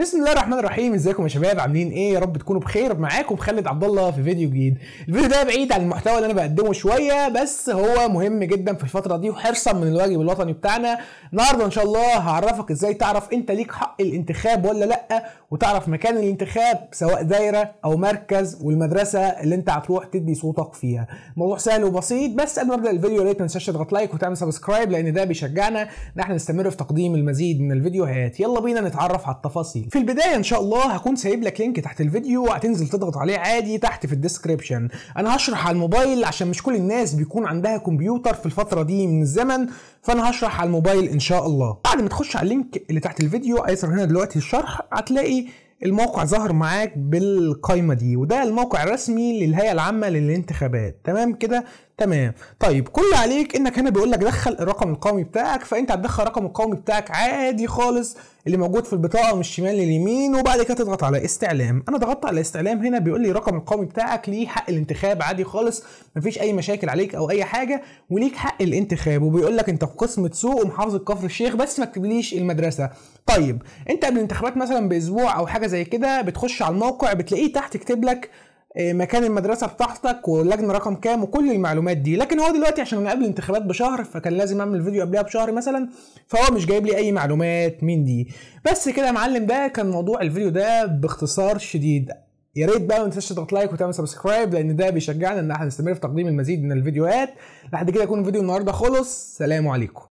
بسم الله الرحمن الرحيم ازيكم يا شباب عاملين ايه يا رب تكونوا بخير معاكم خالد عبد الله في فيديو جديد الفيديو ده بعيد عن المحتوى اللي انا بقدمه شويه بس هو مهم جدا في الفتره دي وحرصا من الواجب الوطني بتاعنا النهارده ان شاء الله هعرفك ازاي تعرف انت ليك حق الانتخاب ولا لا وتعرف مكان الانتخاب سواء دايره او مركز والمدرسه اللي انت هتروح تدي صوتك فيها الموضوع سهل وبسيط بس قبل ما ابدا الفيديو يا ريت ما تنساش تضغط لايك وتعمل سبسكرايب لان ده بيشجعنا ان احنا نستمر في تقديم المزيد من الفيديوهات يلا بينا نتعرف على التفاصيل في البدايه ان شاء الله هكون سايب لك لينك تحت الفيديو وهتنزل تضغط عليه عادي تحت في الديسكريبشن انا هشرح على الموبايل عشان مش كل الناس بيكون عندها كمبيوتر في الفتره دي من الزمن فانا هشرح على الموبايل ان شاء الله بعد ما تخش على اللينك اللي تحت الفيديو ايسر هنا دلوقتي الشرح هتلاقي الموقع ظهر معاك بالقايمه دي وده الموقع الرسمي للهيئه العامه للانتخابات تمام كده تمام طيب كل عليك انك هنا بيقول لك دخل الرقم القومي بتاعك فانت هتدخل الرقم القومي بتاعك عادي خالص اللي موجود في البطاقه من الشمال لليمين وبعد كده تضغط على استعلام انا ضغطت على استعلام هنا بيقول لي الرقم القومي بتاعك ليه حق الانتخاب عادي خالص مفيش اي مشاكل عليك او اي حاجه وليك حق الانتخاب وبيقول لك انت في قسم سوق ومحافظه كفر الشيخ بس ما تكتبليش المدرسه طيب انت قبل الانتخابات مثلا باسبوع او حاجه زي كده بتخش على الموقع بتلاقيه تحت كتب لك آه، مكان المدرسه بتاعتك واللجنه رقم كام وكل المعلومات دي لكن هو دلوقتي عشان انا قبل الانتخابات بشهر فكان لازم اعمل فيديو قبلها بشهر مثلا فهو مش جايب لي اي معلومات من دي بس كده يا معلم ده كان موضوع الفيديو ده باختصار شديد يا ريت بقى ما تنساش تضغط لايك وتعمل سبسكرايب لان ده بيشجعنا ان احنا نستمر في تقديم المزيد من الفيديوهات لحد كده يكون فيديو النهارده خلص سلام عليكم